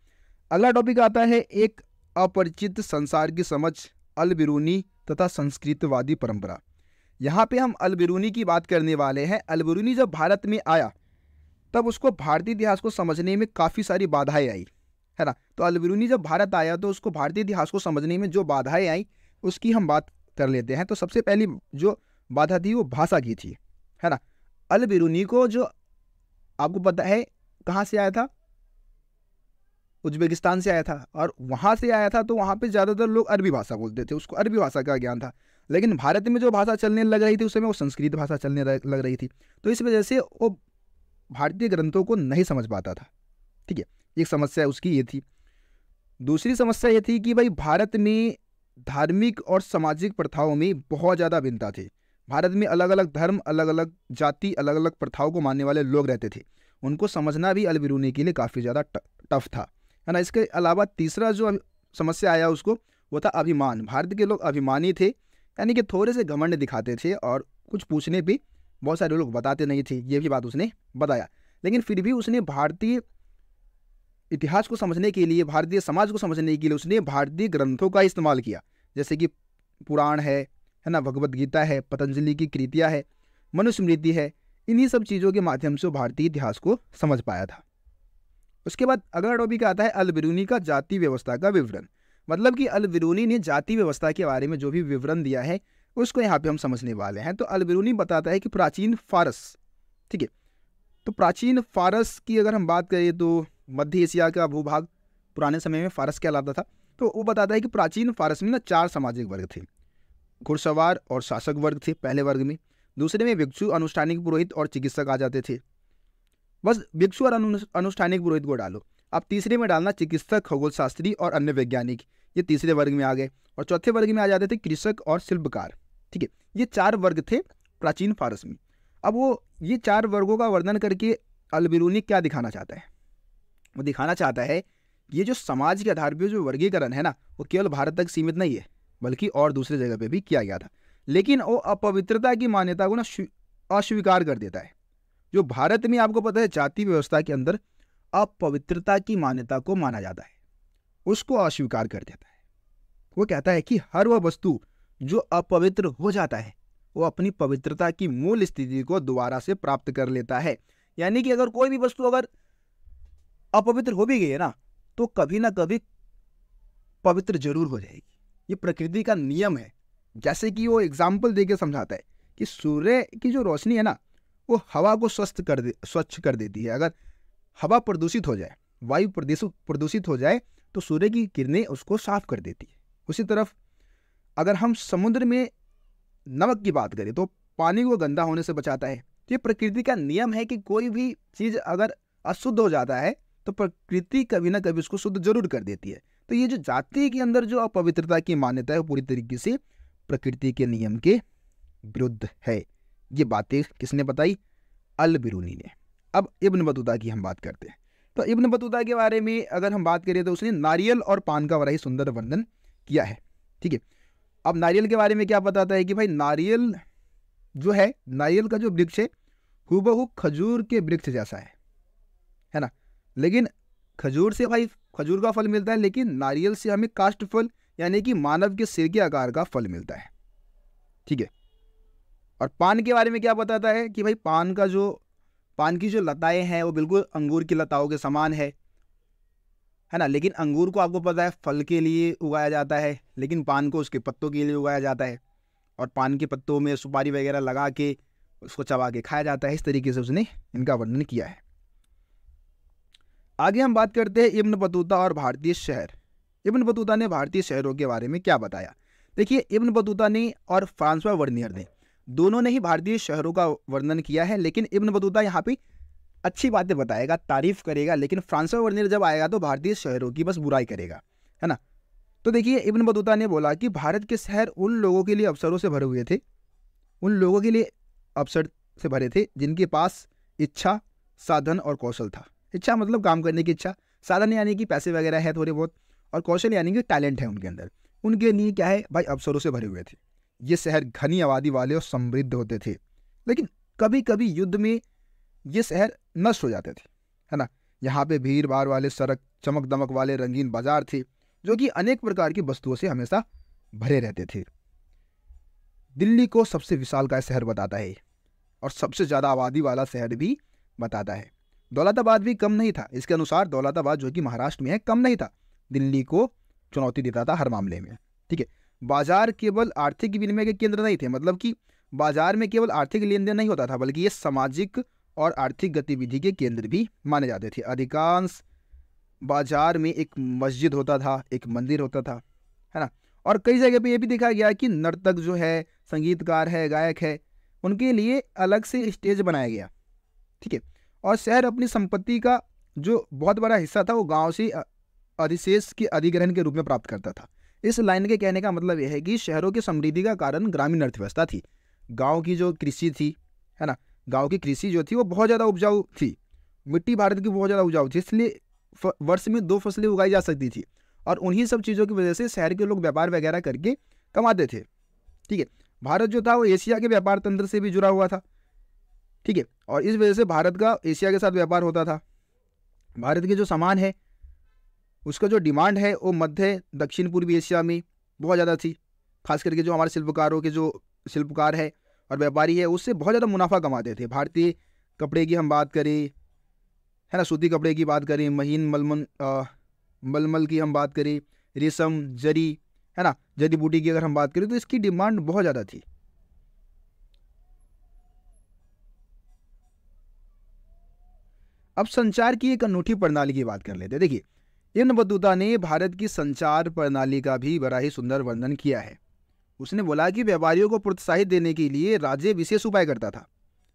अगला टॉपिक आता है एक अपरिचित संसार की समझ अल बिरूनी तथा संस्कृतवादी परंपरा यहाँ पे हम अल बिरूनी की बात करने वाले हैं अल बिरूनी जब भारत में आया तब उसको भारतीय इतिहास को समझने में काफ़ी सारी बाधाएं आई है ना तो अल बिरूनी जब भारत आया तो उसको भारतीय इतिहास को समझने में जो बाधाएं आई उसकी हम बात कर लेते हैं तो सबसे पहली जो बाधा थी वो भाषा की थी है ना अल बिरूनी को जो आपको पता है कहाँ से आया था उज्बेकिस्तान से आया था और वहाँ से आया था तो वहाँ पे ज़्यादातर लोग अरबी भाषा बोलते थे उसको अरबी भाषा का ज्ञान था लेकिन भारत में जो भाषा चलने लग रही थी उस समय वो संस्कृत भाषा चलने लग रही थी तो इस वजह से वो भारतीय ग्रंथों को नहीं समझ पाता था ठीक है एक समस्या उसकी ये थी दूसरी समस्या ये थी कि भाई भारत में धार्मिक और सामाजिक प्रथाओं में बहुत ज़्यादा भिन्नता थी भारत में अलग अलग धर्म अलग अलग जाति अलग अलग प्रथाओं को मानने वाले लोग रहते थे उनको समझना भी अलबिरूनी के लिए काफ़ी ज़्यादा टफ था है ना इसके अलावा तीसरा जो समस्या आया उसको वो था अभिमान भारत के लोग अभिमानी थे यानी कि थोड़े से घमंड दिखाते थे और कुछ पूछने भी बहुत सारे लोग बताते नहीं थे ये भी बात उसने बताया लेकिन फिर भी उसने भारतीय इतिहास को समझने के लिए भारतीय समाज को समझने के लिए उसने भारतीय ग्रंथों का इस्तेमाल किया जैसे कि पुराण है है ना भगवद गीता है पतंजलि की कृतियाँ है मनुस्मृति है इन्हीं सब चीज़ों के माध्यम से भारतीय इतिहास को समझ पाया था उसके बाद अगला टॉपिक आता है अलबिरूनी का जाति व्यवस्था का विवरण मतलब कि अलबिरूनी ने जाति व्यवस्था के बारे में जो भी विवरण दिया है उसको यहाँ पे हम समझने वाले हैं तो अलबिरूनी बताता है कि प्राचीन फारस ठीक है तो प्राचीन फारस की अगर हम बात करें तो मध्य एशिया का भूभाग पुराने समय में फारस कहलाता था तो वो बताता है कि प्राचीन फारस में ना चार सामाजिक वर्ग थे घुड़सवार और शासक वर्ग थे पहले वर्ग में दूसरे में भिक्षु अनुष्ठानिक पुरोहित और चिकित्सक आ जाते थे बस भिक्षु और अनुष्ठानिक पुरोहित को डालो अब तीसरे में डालना चिकित्सक खगोल शास्त्री और अन्य वैज्ञानिक ये तीसरे वर्ग में आ गए और चौथे वर्ग में आ जाते थे कृषक और शिल्पकार ठीक है ये चार वर्ग थे प्राचीन फारस में अब वो ये चार वर्गों का वर्णन करके अलबिरूनी क्या दिखाना चाहता है वो दिखाना चाहता है ये जो समाज के आधार पर जो वर्गीकरण है ना वो केवल भारत तक सीमित नहीं है बल्कि और दूसरे जगह पे भी किया गया था लेकिन वो अपवित्रता की मान्यता को ना अस्वीकार कर देता है जो भारत में आपको पता है जाति व्यवस्था के अंदर अपवित्रता की मान्यता को माना जाता है उसको अस्वीकार कर देता है वो कहता है कि हर वह वस्तु जो अपवित्र हो जाता है वो अपनी पवित्रता की मूल स्थिति को दोबारा से प्राप्त कर लेता है यानी कि अगर कोई भी वस्तु अगर अपवित्र हो भी गई है ना तो कभी ना कभी पवित्र जरूर हो जाएगी ये प्रकृति का नियम है जैसे कि वो एग्जाम्पल दे समझाता है कि सूर्य की जो रोशनी है ना वो हवा को स्वस्थ कर दे स्वच्छ कर देती है अगर हवा प्रदूषित हो जाए वायु प्रदूषित प्रदूषित हो जाए तो सूर्य की किरणें उसको साफ कर देती है उसी तरफ अगर हम समुद्र में नमक की बात करें तो पानी को गंदा होने से बचाता है तो ये प्रकृति का नियम है कि कोई भी चीज़ अगर अशुद्ध हो जाता है तो प्रकृति कभी ना कभी उसको शुद्ध जरूर कर देती है तो ये जो जाति के अंदर जो अपवित्रता की मान्यता है वो पूरी तरीके से प्रकृति के नियम के विरुद्ध है ये बातें किसने बताई अल बिरूनी ने अब इब्न बतूता की हम बात करते हैं तो इब्न बतूता के बारे में अगर हम बात करें तो उसने नारियल और पान का बड़ा ही सुंदर वर्णन किया है ठीक है अब नारियल के बारे में क्या बताता है कि भाई नारियल जो है नारियल का जो वृक्ष है हुबहू खजूर के वृक्ष जैसा है है ना लेकिन खजूर से भाई खजूर का फल मिलता है लेकिन नारियल से हमें काष्ट फल यानी कि मानव के सिर के आकार का फल मिलता है ठीक है और पान के बारे में क्या बताता है कि भाई पान का जो पान की जो लताएं हैं वो बिल्कुल अंगूर की लताओं के समान है है ना लेकिन अंगूर को आपको पता है फल के लिए उगाया जाता है लेकिन पान को उसके पत्तों के लिए उगाया जाता है और पान के पत्तों में सुपारी वगैरह लगा के उसको चबा के खाया जाता है इस तरीके से उसने इनका वर्णन किया है आगे हम बात करते हैं इब्न बतूता और भारतीय शहर इब्न बतूता ने भारतीय शहरों के बारे में क्या बताया देखिए इब्न बतूता ने और फ्रांसवा वर्नियर ने दोनों ने ही भारतीय शहरों का वर्णन किया है लेकिन इब्न बतूता यहाँ पे अच्छी बातें बताएगा तारीफ करेगा लेकिन फ्रांसवा वर्नियर जब आएगा तो भारतीय शहरों की बस बुराई करेगा है ना तो देखिए इब्न बतूता ने बोला कि भारत के शहर उन लोगों के लिए अवसरों से भरे हुए थे उन लोगों के लिए अवसर से भरे थे जिनके पास इच्छा साधन और कौशल था इच्छा मतलब काम करने की इच्छा साधन यानी कि पैसे वगैरह है थोड़े बहुत और कौशल यानी कि टैलेंट है उनके अंदर उनके लिए क्या है भाई अवसरों से भरे हुए थे ये शहर घनी आबादी वाले और समृद्ध होते थे लेकिन कभी कभी युद्ध में ये शहर नष्ट हो जाते थे है ना यहाँ पे भीड़ भाड़ वाले सड़क चमक दमक वाले रंगीन बाजार थे जो कि अनेक प्रकार की वस्तुओं से हमेशा भरे रहते थे दिल्ली को सबसे विशाल का शहर बताता है और सबसे ज़्यादा आबादी वाला शहर भी बताता है दौलताबाद भी कम नहीं था इसके अनुसार दौलताबाद जो कि महाराष्ट्र में है कम नहीं था दिल्ली को चुनौती देता था हर मामले में ठीक है बाजार केवल आर्थिक विनिमय के केंद्र नहीं थे मतलब कि बाजार में केवल आर्थिक लेन देन नहीं होता था बल्कि ये सामाजिक और आर्थिक गतिविधि के केंद्र भी माने जाते थे अधिकांश बाजार में एक मस्जिद होता था एक मंदिर होता था है ना और कई जगह पे ये भी देखा गया कि नर्तक जो है संगीतकार है गायक है उनके लिए अलग से स्टेज बनाया गया ठीक है और शहर अपनी संपत्ति का जो बहुत बड़ा हिस्सा था वो गांव से अधिशेष के अधिग्रहण के रूप में प्राप्त करता था इस लाइन के कहने का मतलब यह है कि शहरों की समृद्धि का कारण ग्रामीण अर्थव्यवस्था थी गाँव की जो कृषि थी है ना गाँव की कृषि जो थी वो बहुत ज़्यादा उपजाऊ थी मिट्टी भारत की बहुत ज़्यादा उपजाऊ थी इसलिए वर्ष में दो फसलें उगाई जा सकती थी और उन्हीं सब चीज़ों की वजह से शहर के लोग व्यापार वगैरह करके कमाते थे ठीक है भारत जो था वो एशिया के व्यापार तंत्र से भी जुड़ा हुआ था ठीक है और इस वजह से भारत का एशिया के साथ व्यापार होता था भारत के जो सामान है उसका जो डिमांड है वो मध्य दक्षिण पूर्वी एशिया में बहुत ज़्यादा थी खास करके जो हमारे शिल्पकारों के जो शिल्पकार है और व्यापारी है उससे बहुत ज़्यादा मुनाफा कमाते थे भारतीय कपड़े की हम बात करें है ना सूती कपड़े की बात करें महीन मलमन मलमल की हम बात करें रेशम जरी है ना जड़ी बूटी की अगर हम बात करें तो इसकी डिमांड बहुत ज़्यादा थी अब संचार की एक अनूठी प्रणाली की बात कर लेते हैं देखिए इब्न बतूता ने भारत की संचार प्रणाली का भी बड़ा ही सुंदर वर्णन किया है उसने बोला कि व्यापारियों को प्रोत्साहित देने के लिए राज्य विशेष उपाय करता था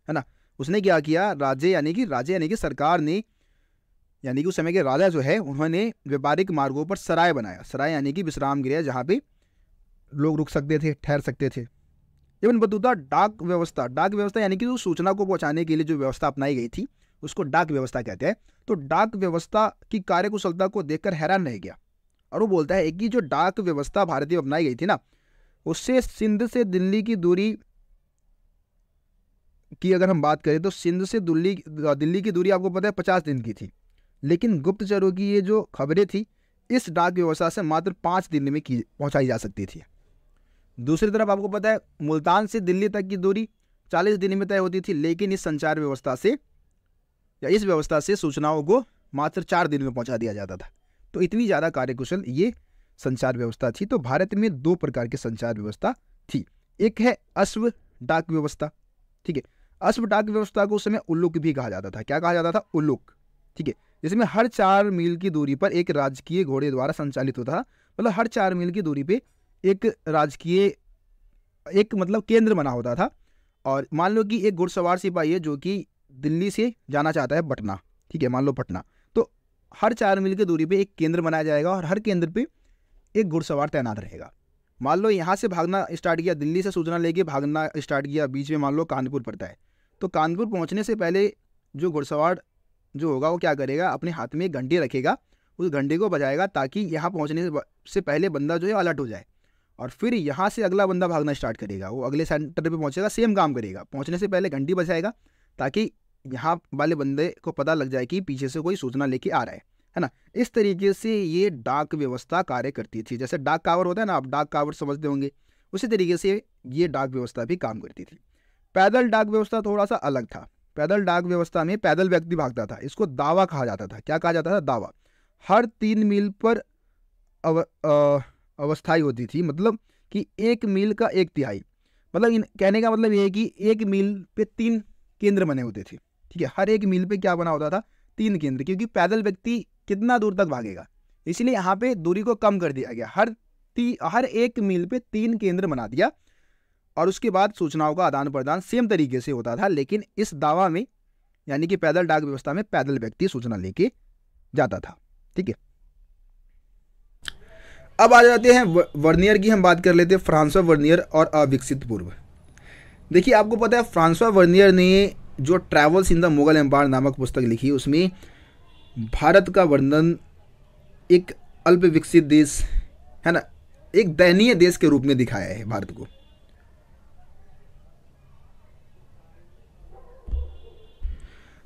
है ना उसने क्या किया राज्य यानी कि राज्य यानी कि सरकार ने यानी कि उस समय के राजा जो है उन्होंने व्यापारिक मार्गों पर सराय बनाया सराय यानी कि विश्राम गृह जहाँ पे लोग रुक सकते थे ठहर सकते थे इवन बतूता डाक व्यवस्था डाक व्यवस्था यानी कि जो सूचना को पहुँचाने के लिए जो व्यवस्था अपनाई गई थी उसको डाक व्यवस्था कहते हैं तो डाक व्यवस्था की कार्यकुशलता को देखकर हैरान रह गया और वो बोलता है कि जो डाक व्यवस्था भारत में अपनाई गई थी ना उससे सिंध से दिल्ली की दूरी की अगर हम बात करें तो सिंध से दिल्ली दिल्ली की दूरी आपको पता है पचास दिन की थी लेकिन गुप्तचरों की ये जो खबरें थी इस डाक व्यवस्था से मात्र पाँच दिन में की पहुँचाई जा सकती थी दूसरी तरफ आपको पता है मुल्तान से दिल्ली तक की दूरी चालीस दिन में तय होती थी लेकिन इस संचार व्यवस्था से या इस व्यवस्था से सूचनाओं को मात्र चार दिन में पहुंचा दिया जाता था तो इतनी ज़्यादा कार्यकुशल ये संचार व्यवस्था थी तो भारत में दो प्रकार की संचार व्यवस्था थी एक है अश्व डाक व्यवस्था ठीक है अश्व डाक व्यवस्था को उस समय उल्लुक भी कहा जाता था क्या कहा जाता था उल्लुक ठीक है जिसमें हर चार मील की दूरी पर एक राजकीय घोड़े द्वारा संचालित होता था मतलब हर चार मील की दूरी पर एक राजकीय एक मतलब केंद्र बना होता था और मान लो कि एक घुड़सवार सिपाही है जो कि दिल्ली से जाना चाहता है पटना ठीक है मान लो पटना तो हर चार मील की दूरी पे एक केंद्र बनाया जाएगा और हर केंद्र पे एक घुड़सवार तैनात रहेगा मान लो यहाँ से भागना स्टार्ट किया दिल्ली से सूचना लेके भागना स्टार्ट किया बीच में मान लो कानपुर पड़ता है तो कानपुर पहुँचने से पहले जो घुड़सवार जो होगा वो क्या करेगा अपने हाथ में एक घंटी रखेगा उस घंटे को बजाएगा ताकि यहाँ पहुँचने से पहले बंदा जो है अलर्ट हो जाए और फिर यहाँ से अगला बंदा भागना स्टार्ट करेगा वो अगले सेंटर पे पहुँचेगा सेम काम करेगा पहुँचने से पहले घंटी बजाएगा ताकि यहाँ वाले बंदे को पता लग जाए कि पीछे से कोई सूचना लेके आ रहा है है ना इस तरीके से ये डाक व्यवस्था कार्य करती थी जैसे डाक कावर होता है ना आप डाक कावर समझते होंगे उसी तरीके से ये डाक व्यवस्था भी काम करती थी पैदल डाक व्यवस्था थोड़ा सा अलग था पैदल डाक व्यवस्था में पैदल व्यक्ति भागता था इसको दावा कहा जाता था क्या कहा जाता था दावा हर तीन मील पर अव, अवस्थाई होती थी मतलब कि एक मील का एक तिहाई मतलब इन कहने का मतलब ये है कि एक मील पे तीन केंद्र बने होते थे ठीक है हर एक मील पे क्या बना होता था तीन केंद्र क्योंकि पैदल व्यक्ति कितना दूर तक भागेगा इसलिए यहाँ पे दूरी को कम कर दिया गया हर ती हर एक मील पे तीन केंद्र बना दिया और उसके बाद सूचनाओं का आदान प्रदान सेम तरीके से होता था लेकिन इस दावा में यानी कि पैदल डाक व्यवस्था में पैदल व्यक्ति सूचना लेके जाता था ठीक है अब आ जाते हैं वर्नियर की हम बात कर लेते हैं फ्रांसवा वर्नियर और अविकसित पूर्व देखिए आपको पता है फ्रांसवा वर्नियर ने जो Travels in the Mughal Empire नामक पुस्तक लिखी उसमें भारत का वर्णन एक अल्प विकसित देश है ना एक दयनीय देश के रूप में दिखाया है भारत को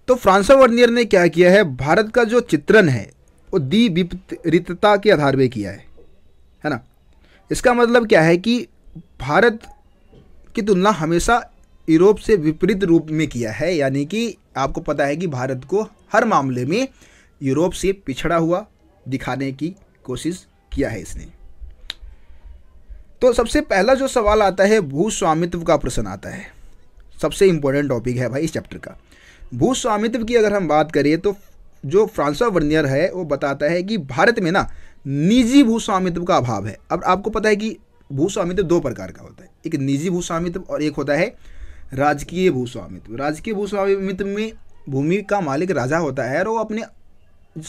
तो फ्रांसो वर्नियर ने क्या किया है भारत का जो चित्रण है वो विपरीतता के आधार पर किया है है ना इसका मतलब क्या है कि भारत की तुलना हमेशा यूरोप से विपरीत रूप में किया है यानी कि आपको पता है कि भारत को हर मामले में यूरोप से पिछड़ा हुआ दिखाने की कोशिश किया है इसने तो सबसे पहला जो सवाल आता है भू स्वामित्व का प्रश्न आता है सबसे इंपॉर्टेंट टॉपिक है भाई इस चैप्टर का भू स्वामित्व की अगर हम बात करें तो जो फ्रांसवा वर्नियर है वो बताता है कि भारत में ना निजी भूस्वामित्व का अभाव है अब आपको पता है कि भूस्वामित्व दो प्रकार का होता है एक निजी भूस्वामित्व और एक होता है राजकीय भूस्वामित्व राजकीय भूस्वामित्व में भूमि का मालिक राजा होता है और वो अपने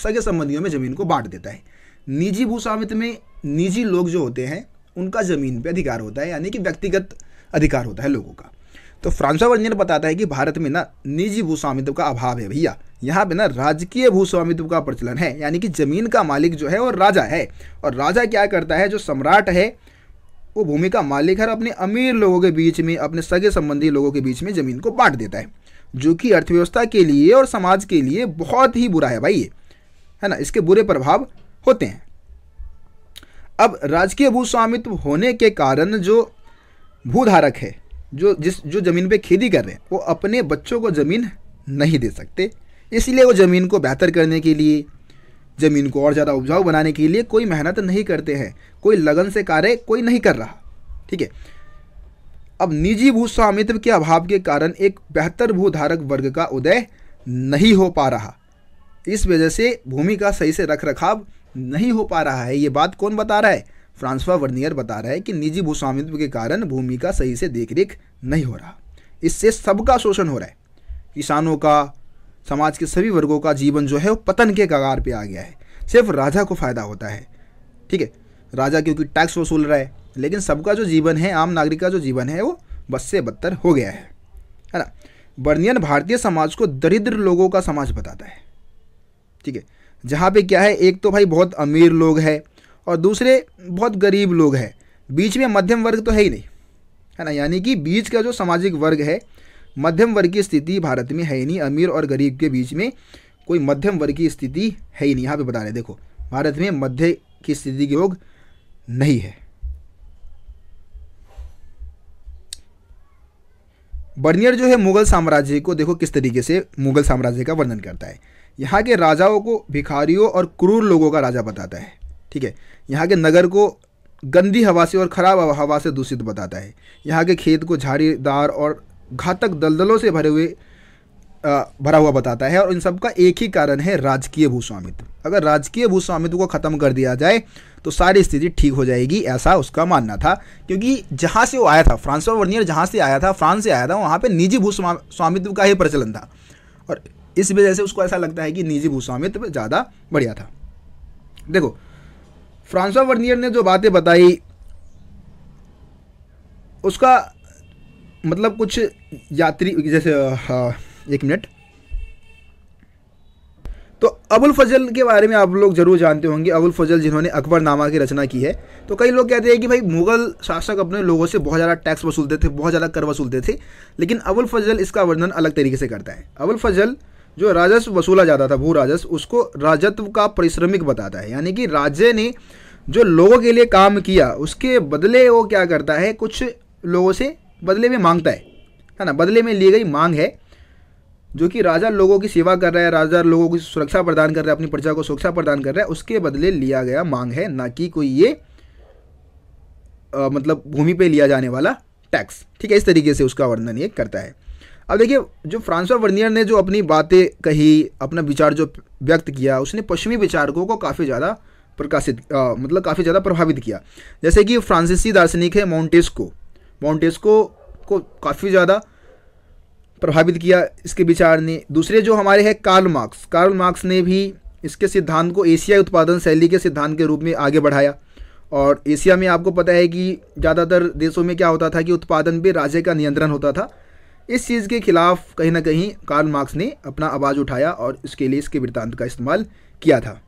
सगे संबंधियों में ज़मीन को बांट देता है निजी भूस्वामित्व में निजी लोग जो होते हैं उनका ज़मीन पे अधिकार होता है यानी कि व्यक्तिगत अधिकार होता है लोगों का तो फ्रांसा वर्जन बताता है कि भारत में ना निजी भूस्वामित्व का अभाव है भैया यहाँ पे ना राजकीय भूस्वामित्व का प्रचलन है यानी कि जमीन का मालिक जो है वो राजा है और राजा क्या करता है जो सम्राट है वो भूमि का मालिक है और अपने अमीर लोगों के बीच में अपने सगे संबंधी लोगों के बीच में ज़मीन को बांट देता है जो कि अर्थव्यवस्था के लिए और समाज के लिए बहुत ही बुरा है भाई ये है ना इसके बुरे प्रभाव होते हैं अब राजकीय भूस्वामित्व होने के कारण जो भूधारक है जो जिस जो ज़मीन पे खेती कर रहे हैं वो अपने बच्चों को ज़मीन नहीं दे सकते इसलिए वो ज़मीन को बेहतर करने के लिए ज़मीन को और ज़्यादा उपजाऊ बनाने के लिए कोई मेहनत नहीं करते हैं कोई लगन से कार्य कोई नहीं कर रहा ठीक है अब निजी भूस्वामित्व के अभाव के कारण एक बेहतर भूधारक वर्ग का उदय नहीं हो पा रहा इस वजह से भूमि का सही से रख रखाव नहीं हो पा रहा है ये बात कौन बता रहा है फ्रांसवा वर्नियर बता रहा है कि निजी भूस्वामित्व के कारण भूमि का सही से देखरेख नहीं हो रहा इससे सबका शोषण हो रहा है किसानों का समाज के सभी वर्गों का जीवन जो है वो पतन के कगार पे आ गया है सिर्फ राजा को फ़ायदा होता है ठीक है राजा क्योंकि टैक्स वसूल रहा है लेकिन सबका जो जीवन है आम नागरिक का जो जीवन है वो बस से बदतर हो गया है है ना बर्नियन भारतीय समाज को दरिद्र लोगों का समाज बताता है ठीक है जहाँ पे क्या है एक तो भाई बहुत अमीर लोग है और दूसरे बहुत गरीब लोग हैं बीच में मध्यम वर्ग तो है ही नहीं है ना यानी कि बीच का जो सामाजिक वर्ग है मध्यम वर्गीय स्थिति भारत में है ही नहीं अमीर और गरीब के बीच में कोई मध्यम वर्गीय स्थिति है ही नहीं यहाँ पे बता रहे देखो भारत में मध्य की स्थिति के योग नहीं है बर्नियर जो है मुगल साम्राज्य को देखो किस तरीके से मुगल साम्राज्य का वर्णन करता है यहाँ के राजाओं को भिखारियों और क्रूर लोगों का राजा बताता है ठीक है यहाँ के नगर को गंदी हवा से और ख़राब हवा से दूषित बताता है यहाँ के खेत को झाड़ीदार और घातक दलदलों से भरे हुए भरा हुआ बताता है और इन सबका एक ही कारण है राजकीय भूस्वामित्व अगर राजकीय भूस्वामित्व को ख़त्म कर दिया जाए तो सारी स्थिति ठीक हो जाएगी ऐसा उसका मानना था क्योंकि जहाँ से वो आया था फ्रांस और वर्नियर जहाँ से आया था फ्रांस से आया था वहाँ पर निजी स्वामित्व का ही प्रचलन था और इस वजह से उसको ऐसा लगता है कि निजी भूस्वामित्व ज़्यादा बढ़िया था देखो फ्रांसवा वर्नियर ने जो बातें बताई उसका मतलब कुछ यात्री जैसे हाँ एक मिनट तो अबुल फजल के बारे में आप लोग ज़रूर जानते होंगे अबुल फजल जिन्होंने अकबर नामा की रचना की है तो कई लोग कहते हैं कि भाई मुग़ल शासक अपने लोगों से बहुत ज़्यादा टैक्स वसूलते थे बहुत ज़्यादा कर वसूलते थे लेकिन अबुल फजल इसका वर्णन अलग तरीके से करता है अबुल फजल जो राजस्व वसूला जाता था भू राजस्व उसको राजत्व का परिश्रमिक बताता है यानी कि राज्य ने जो लोगों के लिए काम किया उसके बदले वो क्या करता है कुछ लोगों से बदले में मांगता है है ना बदले में ली गई मांग है जो कि राजा लोगों की सेवा कर रहा है राजा लोगों की सुरक्षा प्रदान कर रहा है अपनी प्रजा को सुरक्षा प्रदान कर रहा है उसके बदले लिया गया मांग है ना कि कोई ये आ, मतलब भूमि पे लिया जाने वाला टैक्स ठीक है इस तरीके से उसका वर्णन ये करता है अब देखिए जो फ्रांसवा वर्नियर ने जो अपनी बातें कही अपना विचार जो व्यक्त किया उसने पश्चिमी विचारकों को काफ़ी ज़्यादा प्रकाशित मतलब काफ़ी ज़्यादा प्रभावित किया जैसे कि फ्रांसीसी दार्शनिक है मोन्टेस्को मॉन्टेस्को को काफ़ी ज़्यादा प्रभावित किया इसके विचार ने दूसरे जो हमारे हैं कार्ल मार्क्स कार्ल मार्क्स ने भी इसके सिद्धांत को एशियाई उत्पादन शैली के सिद्धांत के रूप में आगे बढ़ाया और एशिया में आपको पता है कि ज़्यादातर देशों में क्या होता था कि उत्पादन पर राज्य का नियंत्रण होता था इस चीज़ के खिलाफ कहीं ना कहीं कार्ल मार्क्स ने अपना आवाज़ उठाया और इसके लिए इसके वृत्तांत का इस्तेमाल किया था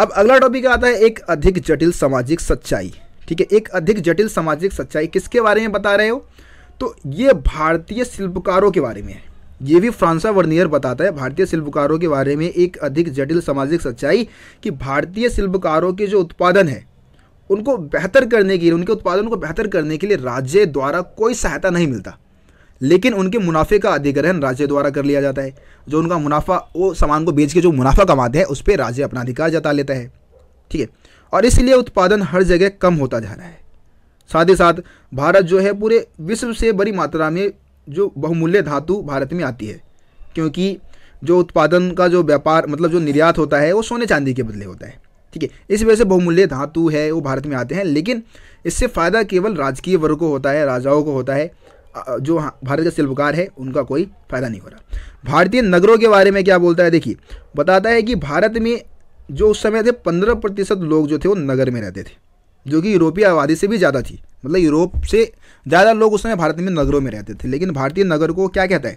अब अगला टॉपिक आता है एक अधिक जटिल सामाजिक सच्चाई ठीक है एक अधिक जटिल सामाजिक सच्चाई किसके बारे में बता रहे हो तो ये भारतीय शिल्पकारों के बारे में है ये भी फ्रांसा वर्नियर बताता है भारतीय शिल्पकारों के बारे में एक अधिक जटिल सामाजिक सच्चाई कि भारतीय शिल्पकारों के जो उत्पादन है उनको बेहतर करने के लिए उनके उत्पादन को बेहतर करने के लिए राज्य द्वारा कोई सहायता नहीं मिलता लेकिन उनके मुनाफे का अधिग्रहण राज्य द्वारा कर लिया जाता है जो उनका मुनाफा वो सामान को बेच के जो मुनाफा कमाते हैं उस पर राज्य अपना अधिकार जता लेता है ठीक है और इसलिए उत्पादन हर जगह कम होता जा रहा है साथ ही साथ भारत जो है पूरे विश्व से बड़ी मात्रा में जो बहुमूल्य धातु भारत में आती है क्योंकि जो उत्पादन का जो व्यापार मतलब जो निर्यात होता है वो सोने चांदी के बदले होता है ठीक है इस वजह से बहुमूल्य धातु है वो भारत में आते हैं लेकिन इससे फ़ायदा केवल राजकीय वर्ग को होता है राजाओं को होता है जो भारत के शिल्पकार है उनका कोई फायदा नहीं हो रहा भारतीय नगरों के बारे में क्या बोलता है देखिए बताता है कि भारत में जो उस समय थे पंद्रह प्रतिशत लोग जो थे वो नगर में रहते थे जो कि यूरोपीय आबादी से भी ज़्यादा थी मतलब यूरोप से ज़्यादा लोग उस समय भारत में नगरों में रहते थे लेकिन भारतीय नगर को क्या कहता है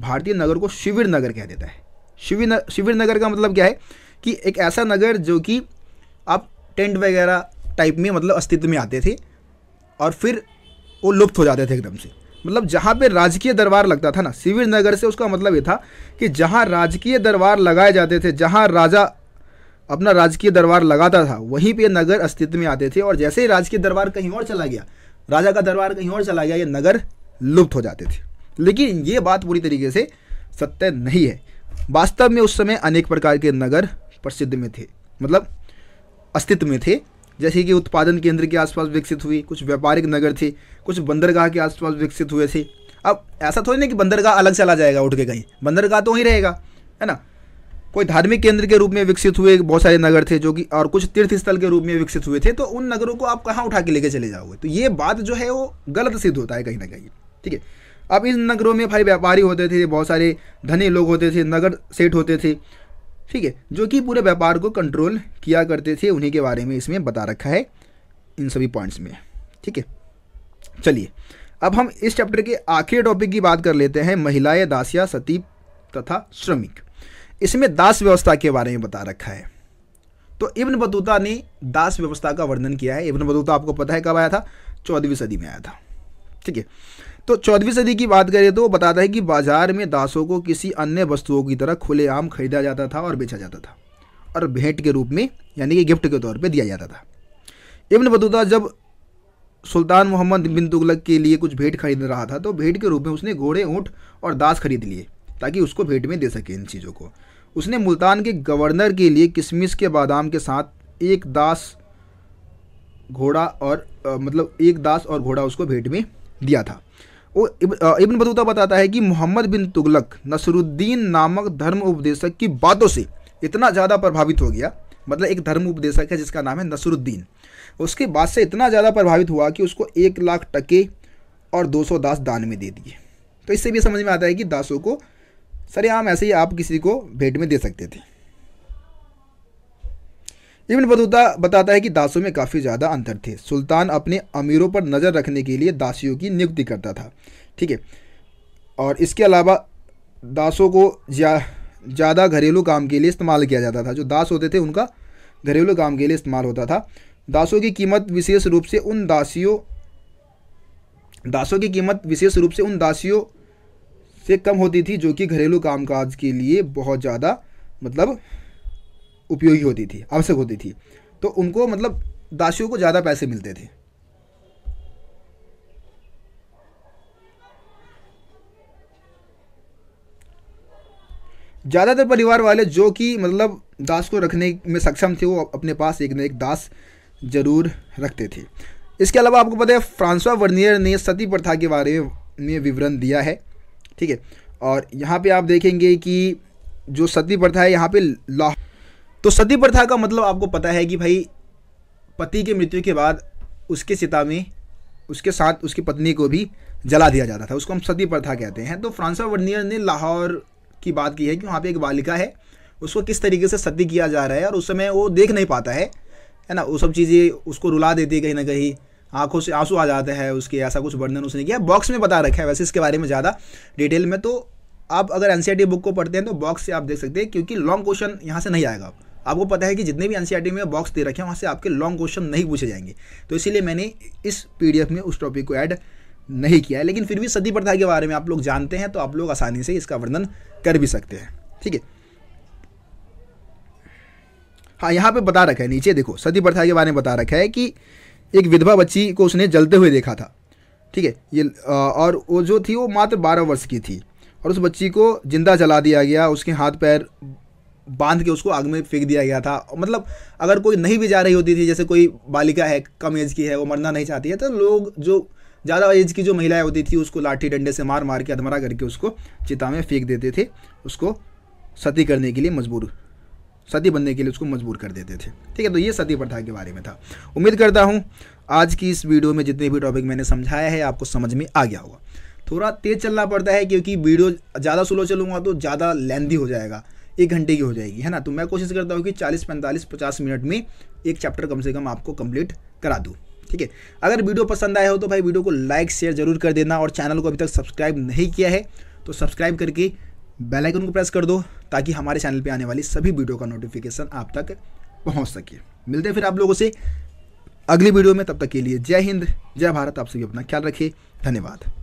भारतीय नगर को शिविर नगर कह देता है शिविर शिविर नगर का मतलब क्या है कि एक ऐसा नगर जो कि आप टेंट वगैरह टाइप में मतलब अस्तित्व में आते थे और फिर वो लुप्त हो जाते थे एकदम से मतलब जहाँ पे राजकीय दरबार लगता था ना शिविर नगर से उसका मतलब ये था कि जहाँ राजकीय दरबार लगाए जाते थे जहाँ राजा अपना राजकीय दरबार लगाता था वहीं पे नगर अस्तित्व में आते थे और जैसे ही राजकीय दरबार कहीं और चला गया राजा का दरबार कहीं और चला गया ये नगर लुप्त हो जाते थे लेकिन ये बात पूरी तरीके से सत्य नहीं है वास्तव में उस समय अनेक प्रकार के नगर प्रसिद्ध में थे मतलब अस्तित्व में थे जैसे कि उत्पादन केंद्र के आसपास विकसित हुई कुछ व्यापारिक नगर थे कुछ बंदरगाह के आसपास विकसित हुए थे अब ऐसा थोड़ी ना कि बंदरगाह अलग चला जाएगा उठ के कहीं बंदरगाह तो वहीं रहेगा है ना कोई धार्मिक केंद्र के रूप में विकसित हुए बहुत सारे नगर थे जो कि और कुछ तीर्थ स्थल के रूप में विकसित हुए थे तो उन नगरों को आप कहाँ उठा के लेके चले जाओगे तो ये बात जो है वो गलत सिद्ध होता है कहीं ना कहीं ठीक है अब इन नगरों में भाई व्यापारी होते थे बहुत सारे धनी लोग होते थे नगर सेठ होते थे ठीक है जो कि पूरे व्यापार को कंट्रोल किया करते थे उन्हीं के बारे में इसमें बता रखा है इन सभी पॉइंट्स में ठीक है चलिए अब हम इस चैप्टर के आखिरी टॉपिक की बात कर लेते हैं महिलाएं दासिया सती तथा श्रमिक इसमें दास व्यवस्था के बारे में बता रखा है तो इब्न बतूता ने दास व्यवस्था का वर्णन किया है इब्न बतूता आपको पता है कब आया था चौदहवीं सदी में आया था ठीक है तो चौदहवीं सदी की बात करें तो वो बताता है कि बाजार में दासों को किसी अन्य वस्तुओं की तरह खुलेआम खरीदा जाता था और बेचा जाता था और भेंट के रूप में यानी कि गिफ्ट के तौर पर दिया जाता था इब्न बतूता जब सुल्तान मोहम्मद बिन तुगलक के लिए कुछ भेंट खरीद रहा था तो भेंट के रूप में उसने घोड़े ऊँट और दास खरीद लिए ताकि उसको भेंट में दे सके इन चीज़ों को उसने मुल्तान के गवर्नर के लिए किशमिश के बादाम के साथ एक दास घोड़ा और आ, मतलब एक दास और घोड़ा उसको भेंट में दिया था वो इब्न बतूता बताता है कि मोहम्मद बिन तुगलक नसरुद्दीन नामक धर्म उपदेशक की बातों से इतना ज़्यादा प्रभावित हो गया मतलब एक धर्म उपदेशक है जिसका नाम है नसरुद्दीन उसके बाद से इतना ज़्यादा प्रभावित हुआ कि उसको एक लाख टके और दो सौ दास दान में दे दिए तो इससे भी समझ में आता है कि दासों को सरेआम ऐसे ही आप किसी को भेंट में दे सकते थे इब्न बतूता बताता है कि दासों में काफ़ी ज़्यादा अंतर थे सुल्तान अपने अमीरों पर नज़र रखने के लिए दासियों की नियुक्ति करता था ठीक है और इसके अलावा दासों को ज़्यादा घरेलू काम के लिए इस्तेमाल किया जाता था जो दास होते थे उनका घरेलू काम के लिए इस्तेमाल होता था दासों की कीमत विशेष रूप से उन दासियों दासों की कीमत विशेष रूप से उन दासियों से कम होती थी जो कि घरेलू कामकाज के लिए बहुत ज़्यादा मतलब उपयोगी होती थी आवश्यक होती थी तो उनको मतलब दासियों को ज़्यादा पैसे मिलते थे ज़्यादातर परिवार वाले जो कि मतलब दास को रखने में सक्षम थे वो अपने पास एक न एक दास जरूर रखते थे इसके अलावा आपको पता है फ्रांसवा वर्नियर ने सती प्रथा के बारे में विवरण दिया है ठीक है और यहाँ पे आप देखेंगे कि जो सती प्रथा है यहाँ पे लाहौर तो सती प्रथा का मतलब आपको पता है कि भाई पति की मृत्यु के बाद उसके सिता में उसके साथ उसकी पत्नी को भी जला दिया जाता था उसको हम सती प्रथा कहते हैं तो फ्रांसा वर्नियर ने लाहौर की बात की है कि वहाँ पे एक बालिका है उसको किस तरीके से सती किया जा रहा है और उस समय वो देख नहीं पाता है है ना वो सब चीज़ें उसको रुला देती है कहीं ना कहीं आंखों से आंसू आ जाता है उसके ऐसा कुछ वर्णन उसने किया बॉक्स में बता रखा है वैसे इसके बारे में ज़्यादा डिटेल में तो आप अगर एन बुक e को पढ़ते हैं तो बॉक्स से आप देख सकते हैं क्योंकि लॉन्ग क्वेश्चन यहाँ से नहीं आएगा आप आपको पता है कि जितने भी एनसीईआरटी e में बॉक्स दे रखे हैं वहाँ से आपके लॉन्ग क्वेश्चन नहीं पूछे जाएंगे तो इसीलिए मैंने इस पी में उस टॉपिक को ऐड नहीं किया है लेकिन फिर भी सदी प्रथा के बारे में आप लोग जानते हैं तो आप लोग आसानी से इसका वर्णन कर भी सकते हैं ठीक है हाँ यहाँ पे बता रखा है नीचे देखो सती प्रथा के बारे में बता रखा है कि एक विधवा बच्ची को उसने जलते हुए देखा था ठीक है ये और वो जो थी वो मात्र बारह वर्ष की थी और उस बच्ची को जिंदा जला दिया गया उसके हाथ पैर बांध के उसको आग में फेंक दिया गया था मतलब अगर कोई नहीं भी जा रही होती थी जैसे कोई बालिका है कम एज की है वो मरना नहीं चाहती है तो लोग जो ज़्यादा एज की जो महिलाएं होती थी उसको लाठी डंडे से मार मार के अधमरा करके उसको चिता में फेंक देते थे उसको सती करने के लिए मजबूर सती बनने के लिए उसको मजबूर कर देते थे ठीक है तो ये सती प्रथा के बारे में था उम्मीद करता हूँ आज की इस वीडियो में जितने भी टॉपिक मैंने समझाया है आपको समझ में आ गया होगा थोड़ा तेज़ चलना पड़ता है क्योंकि वीडियो ज़्यादा स्लो चलूँगा तो ज़्यादा लेंदी हो जाएगा एक घंटे की हो जाएगी है ना तो मैं कोशिश करता हूँ कि चालीस पैंतालीस पचास मिनट में एक चैप्टर कम से कम आपको कंप्लीट करा दूँ ठीक है अगर वीडियो पसंद आया हो तो भाई वीडियो को लाइक शेयर जरूर कर देना और चैनल को अभी तक सब्सक्राइब नहीं किया है तो सब्सक्राइब करके बेल आइकन को प्रेस कर दो ताकि हमारे चैनल पे आने वाली सभी वीडियो का नोटिफिकेशन आप तक पहुंच सके मिलते हैं फिर आप लोगों से अगली वीडियो में तब तक के लिए जय हिंद जय भारत आप सभी अपना ख्याल रखिए धन्यवाद